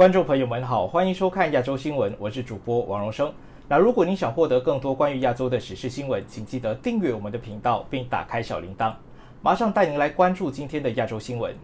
观众朋友们好，欢迎收看亚洲新闻，我是主播王荣生。那如果您想获得更多关于亚洲的时事新闻，请记得订阅我们的频道并打开小铃铛。马上带您来关注今天的亚洲新闻：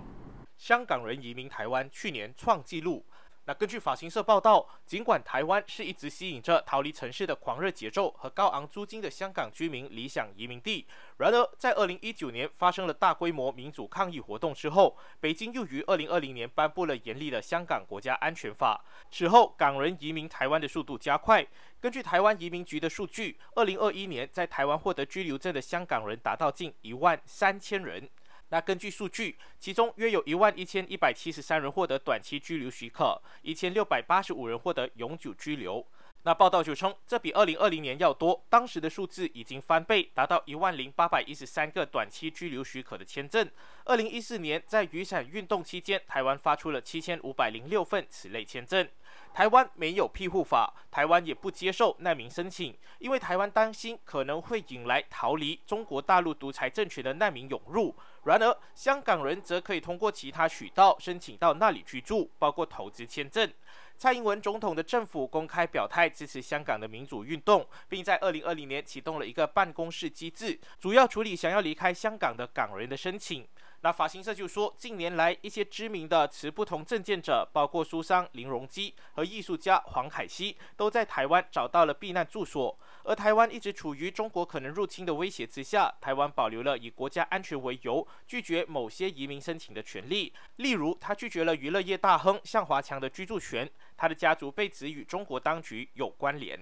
香港人移民台湾去年创纪录。那根据法新社报道，尽管台湾是一直吸引着逃离城市的狂热节奏和高昂租金的香港居民理想移民地，然而在2019年发生了大规模民主抗议活动之后，北京又于2020年颁布了严厉的香港国家安全法。此后，港人移民台湾的速度加快。根据台湾移民局的数据，2021年在台湾获得居留证的香港人达到近一万三千人。那根据数据，其中约有一万一千一百七十三人获得短期居留许可，一千六百八十五人获得永久居留。那报道就称，这比二零二零年要多，当时的数字已经翻倍，达到一万零八百一十三个短期居留许可的签证。二零一四年在雨伞运动期间，台湾发出了七千五百零六份此类签证。台湾没有庇护法，台湾也不接受难民申请，因为台湾担心可能会引来逃离中国大陆独裁政权的难民涌入。然而，香港人则可以通过其他渠道申请到那里居住，包括投资签证。蔡英文总统的政府公开表态支持香港的民主运动，并在二零二零年启动了一个办公室机制，主要处理想要离开香港的港人的申请。那法新社就说，近年来一些知名的持不同政见者，包括书商林荣基和艺术家黄凯西，都在台湾找到了避难住所。而台湾一直处于中国可能入侵的威胁之下，台湾保留了以国家安全为由拒绝某些移民申请的权利。例如，他拒绝了娱乐业大亨向华强的居住权，他的家族被指与中国当局有关联。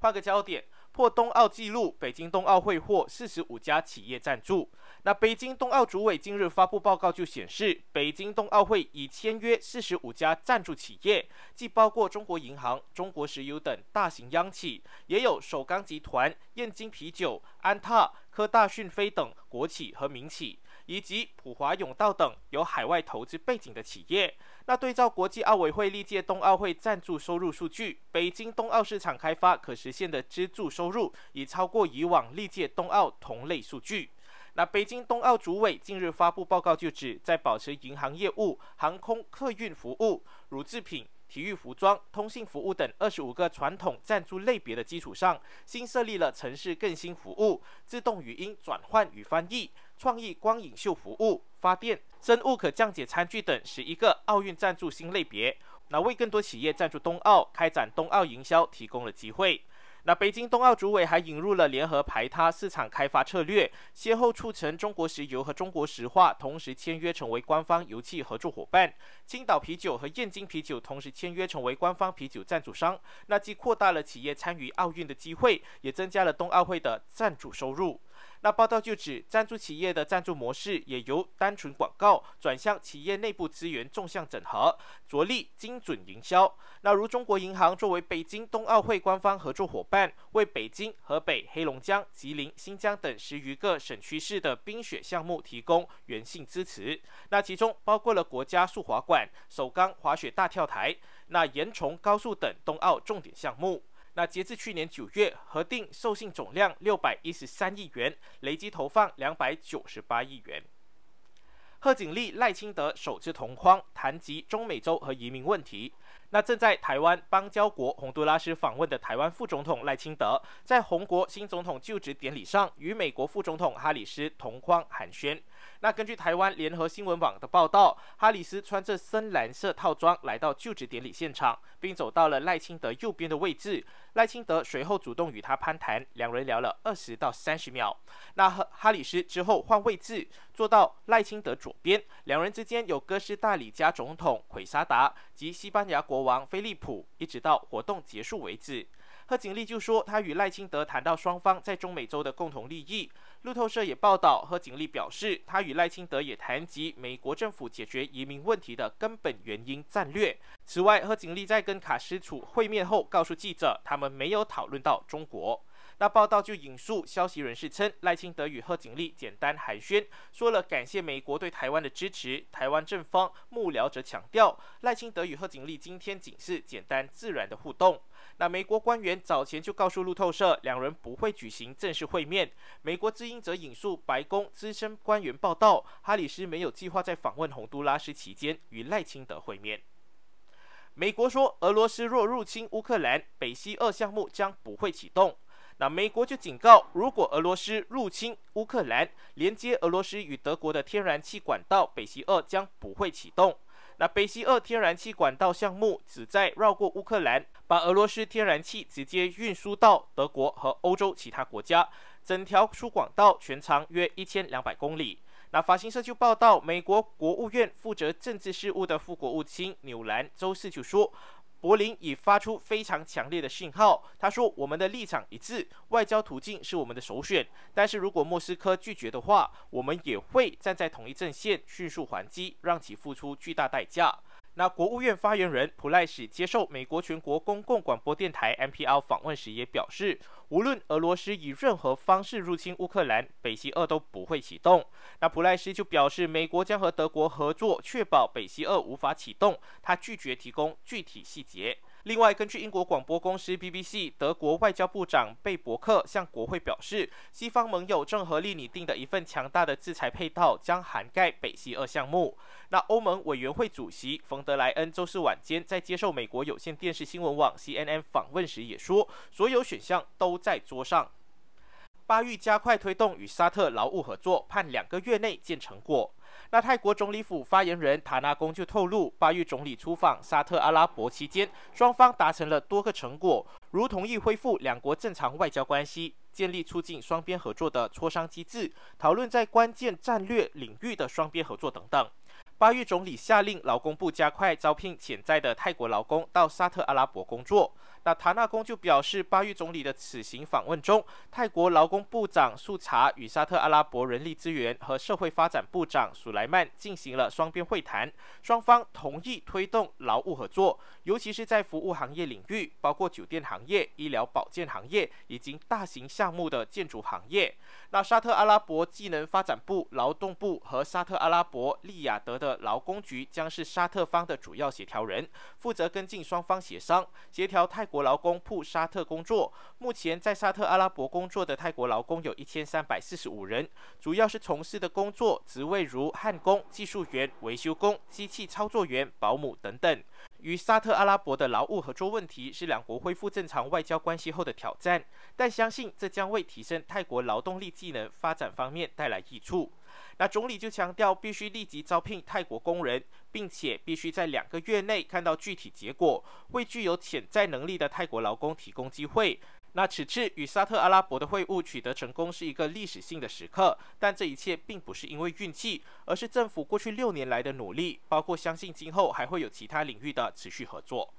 换个焦点。破冬奥纪录，北京冬奥会获四十五家企业赞助。那北京冬奥组委近日发布报告就显示，北京冬奥会已签约四十五家赞助企业，既包括中国银行、中国石油等大型央企，也有首钢集团、燕京啤酒、安踏、科大讯飞等国企和民企。以及普华永道等有海外投资背景的企业。那对照国际奥委会历届冬奥会赞助收入数据，北京冬奥市场开发可实现的资助收入已超过以往历届冬奥同类数据。那北京冬奥组委近日发布报告就指，在保持银行业务、航空客运服务、乳制品。体育服装、通信服务等二十五个传统赞助类别的基础上，新设立了城市更新服务、自动语音转换与翻译、创意光影秀服务、发电、生物可降解餐具等十一个奥运赞助新类别，那为更多企业赞助冬奥、开展冬奥营销提供了机会。那北京冬奥组委还引入了联合排他市场开发策略，先后促成中国石油和中国石化同时签约成为官方油气合作伙伴，青岛啤酒和燕京啤酒同时签约成为官方啤酒赞助商。那既扩大了企业参与奥运的机会，也增加了冬奥会的赞助收入。那报道就指，赞助企业的赞助模式也由单纯广告转向企业内部资源纵向整合，着力精准营销。那如中国银行作为北京冬奥会官方合作伙伴，为北京、河北、黑龙江、吉林、新疆等十余个省区市的冰雪项目提供原性支持。那其中包括了国家速滑馆、首钢滑雪大跳台、那延崇高速等冬奥重点项目。那截至去年九月，核定授信总量六百一十三亿元，累计投放两百九十八亿元。贺锦丽赖清德首次同框，谈及中美洲和移民问题。那正在台湾邦交国洪都拉斯访问的台湾副总统赖清德，在红国新总统就职典礼上与美国副总统哈里斯同框寒暄。那根据台湾联合新闻网的报道，哈里斯穿着深蓝色套装来到就职典礼现场，并走到了赖清德右边的位置。赖清德随后主动与他攀谈，两人聊了二十到三十秒。那哈哈里斯之后换位置，坐到赖清德左边，两人之间有哥斯大黎加总统奎沙达及西班牙国王菲利普，一直到活动结束为止。贺锦丽就说，她与赖清德谈到双方在中美洲的共同利益。路透社也报道，贺锦丽表示，她与赖清德也谈及美国政府解决移民问题的根本原因战略。此外，贺锦丽在跟卡斯楚会面后，告诉记者，他们没有讨论到中国。那报道就引述消息人士称，赖清德与贺锦丽简单寒暄，说了感谢美国对台湾的支持。台湾正方幕僚则强调，赖清德与贺锦丽今天仅是简单自然的互动。那美国官员早前就告诉路透社，两人不会举行正式会面。美国知音则引述白宫资深官员报道，哈里斯没有计划在访问洪都拉斯期间与赖清德会面。美国说，俄罗斯若入侵乌克兰，北溪二项目将不会启动。那美国就警告，如果俄罗斯入侵乌克兰，连接俄罗斯与德国的天然气管道北溪二将不会启动。那北溪二天然气管道项目旨在绕过乌克兰，把俄罗斯天然气直接运输到德国和欧洲其他国家。整条输管道全长约一千两百公里。那法新社就报道，美国国务院负责政治事务的副国务卿纽兰周四就说。柏林已发出非常强烈的信号。他说：“我们的立场一致，外交途径是我们的首选。但是如果莫斯科拒绝的话，我们也会站在同一阵线，迅速还击，让其付出巨大代价。”那国务院发言人普赖斯接受美国全国公共广播电台 n p l 访问时也表示，无论俄罗斯以任何方式入侵乌克兰，北溪二都不会启动。那普赖斯就表示，美国将和德国合作，确保北溪二无法启动。他拒绝提供具体细节。另外，根据英国广播公司 BBC，德国外交部长贝伯克向国会表示，西方盟友正合力拟定的一份强大的制裁配套将涵盖北溪二项目。那欧盟委员会主席冯德莱恩周四晚间在接受美国有线电视新闻网 CNN 访问时也说，所有选项都在桌上。巴育加快推动与沙特劳务合作，盼两个月内见成果。那泰国总理府发言人塔纳宫就透露，巴育总理出访沙特阿拉伯期间，双方达成了多个成果，如同意恢复两国正常外交关系，建立促进双边合作的磋商机制，讨论在关键战略领域的双边合作等等。巴育总理下令劳工部加快招聘潜在的泰国劳工到沙特阿拉伯工作。那塔纳宫就表示，巴育总理的此行访问中，泰国劳工部长素查与沙特阿拉伯人力资源和社会发展部长苏莱曼进行了双边会谈，双方同意推动劳务合作，尤其是在服务行业领域，包括酒店行业、医疗保健行业以及大型项目的建筑行业。那沙特阿拉伯技能发展部、劳动部和沙特阿拉伯利雅得的劳工局将是沙特方的主要协调人，负责跟进双方协商，协调泰国。国劳工赴沙特工作，目前在沙特阿拉伯工作的泰国劳工有一千三百四十五人，主要是从事的工作职位如焊工、技术员、维修工、机器操作员、保姆等等。与沙特阿拉伯的劳务合作问题是两国恢复正常外交关系后的挑战，但相信这将为提升泰国劳动力技能发展方面带来益处。那总理就强调，必须立即招聘泰国工人，并且必须在两个月内看到具体结果，为具有潜在能力的泰国劳工提供机会。那此次与沙特阿拉伯的会晤取得成功是一个历史性的时刻，但这一切并不是因为运气，而是政府过去六年来的努力，包括相信今后还会有其他领域的持续合作。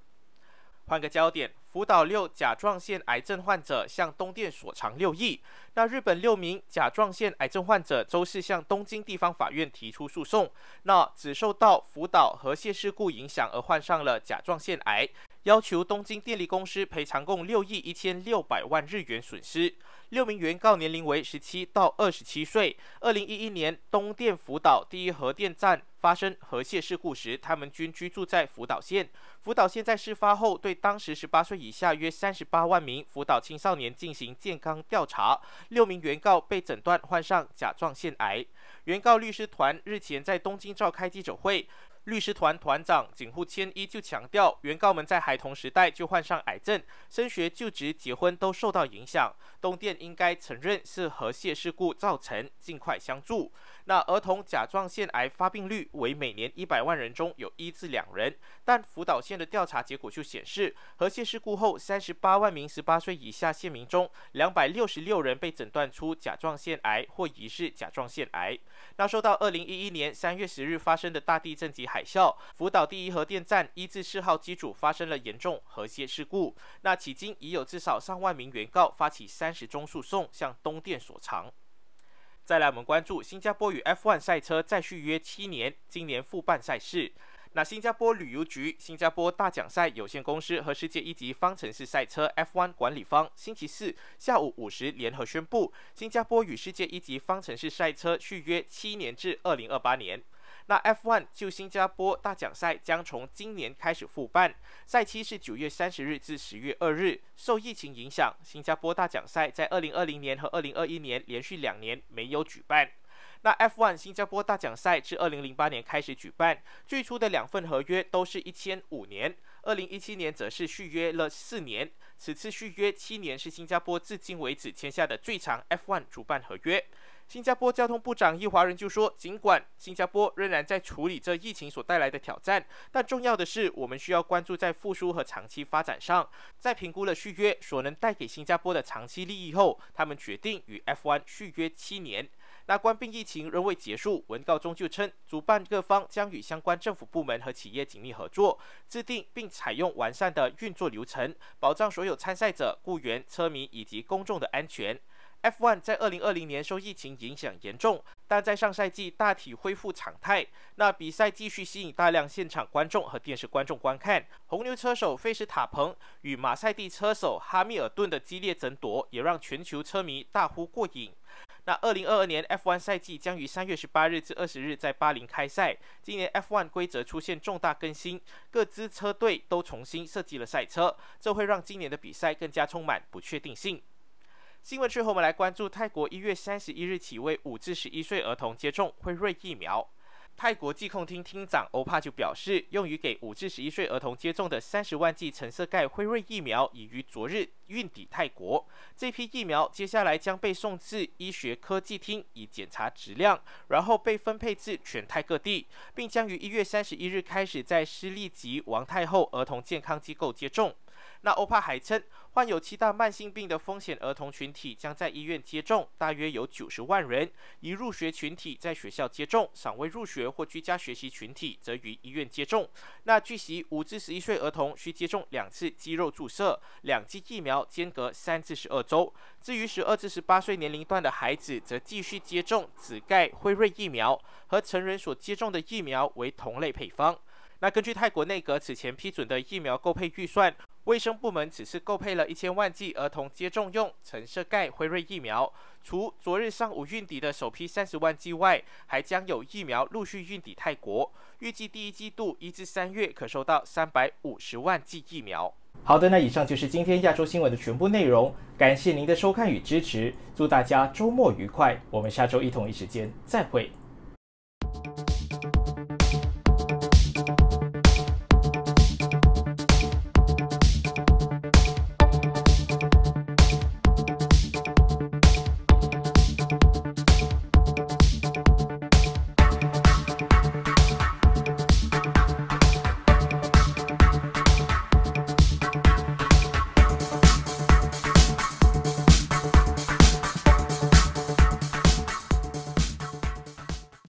换个焦点。福岛六甲状腺癌症患者向东电所偿六亿。那日本六名甲状腺癌症患者周四向东京地方法院提出诉讼。那只受到福岛核泄事故影响而患上了甲状腺癌，要求东京电力公司赔偿共六亿一千六百万日元损失。六名原告年龄为十七到二十七岁。二零一一年东电福岛第一核电站发生核泄事故时，他们均居住在福岛县。福岛县在事发后对当时十八岁。以下约三十八万名辅导青少年进行健康调查，六名原告被诊断患上甲状腺癌。原告律师团日前在东京召开记者会，律师团团长井户千一就强调，原告们在孩童时代就患上癌症，升学、就职、结婚都受到影响。东电应该承认是核泄事故造成，尽快相助。那儿童甲状腺癌发病率为每年一百万人中有一至两人，但福岛县的调查结果就显示，核泄事故后三十八万名十八岁以下县民中，两百六十六人被诊断出甲状腺癌或疑似甲状腺癌。那受到二零一一年三月十日发生的大地震及海啸，福岛第一核电站一至四号机组发生了严重核泄事故。那迄今已有至少上万名原告发起三十宗诉讼，向东电索偿。再来，我们关注新加坡与 F1 赛车再续约七年，今年复办赛事。那新加坡旅游局、新加坡大奖赛有限公司和世界一级方程式赛车 F1 管理方星期四下午五时联合宣布，新加坡与世界一级方程式赛车续约七年，至二零二八年。那 F1 就新加坡大奖赛将从今年开始复办，赛期是九月三十日至十月二日。受疫情影响，新加坡大奖赛在二零二零年和二零二一年连续两年没有举办。那 F1 新加坡大奖赛自二零零八年开始举办，最初的两份合约都是一千五年，二零一七年则是续约了四年。此次续约七年是新加坡至今为止签下的最长 F1 主办合约。新加坡交通部长易华人就说：“尽管新加坡仍然在处理这疫情所带来的挑战，但重要的是，我们需要关注在复苏和长期发展上。在评估了续约所能带给新加坡的长期利益后，他们决定与 F1 续约七年。”那关，疫情仍未结束，文告中就称，主办各方将与相关政府部门和企业紧密合作，制定并采用完善的运作流程，保障所有参赛者、雇员、车迷以及公众的安全。F1 在二零二零年受疫情影响严重，但在上赛季大体恢复常态。那比赛继续吸引大量现场观众和电视观众观看。红牛车手费斯塔彭与马赛蒂车手哈密尔顿的激烈争夺，也让全球车迷大呼过瘾。那二零二二年 F1 赛季将于三月十八日至二十日在巴黎开赛。今年 F1 规则出现重大更新，各支车队都重新设计了赛车，这会让今年的比赛更加充满不确定性。新闻最后，我们来关注泰国一月三十一日起为五至十一岁儿童接种辉瑞疫苗。泰国疾控厅厅长欧帕就表示，用于给五至十一岁儿童接种的三十万剂橙色盖辉瑞疫苗已于昨日运抵泰国。这批疫苗接下来将被送至医学科技厅以检查质量，然后被分配至全泰各地，并将于一月三十一日开始在私立及王太后儿童健康机构接种。那欧帕还称，患有七大慢性病的风险儿童群体将在医院接种，大约有九十万人；已入学群体在学校接种，尚未入学或居家学习群体则于医院接种。那据悉，五至十一岁儿童需接种两次肌肉注射，两剂疫苗间隔三至十二周。至于十二至十八岁年龄段的孩子，则继续接种紫盖辉瑞疫苗，和成人所接种的疫苗为同类配方。那根据泰国内阁此前批准的疫苗购配预算。卫生部门此次购配了一千万剂儿童接种用橙色盖辉瑞疫苗，除昨日上午运抵的首批三十万剂外，还将有疫苗陆续运抵泰国。预计第一季度一至三月可收到三百五十万剂疫苗。好的，那以上就是今天亚洲新闻的全部内容，感谢您的收看与支持，祝大家周末愉快，我们下周一同一时间再会。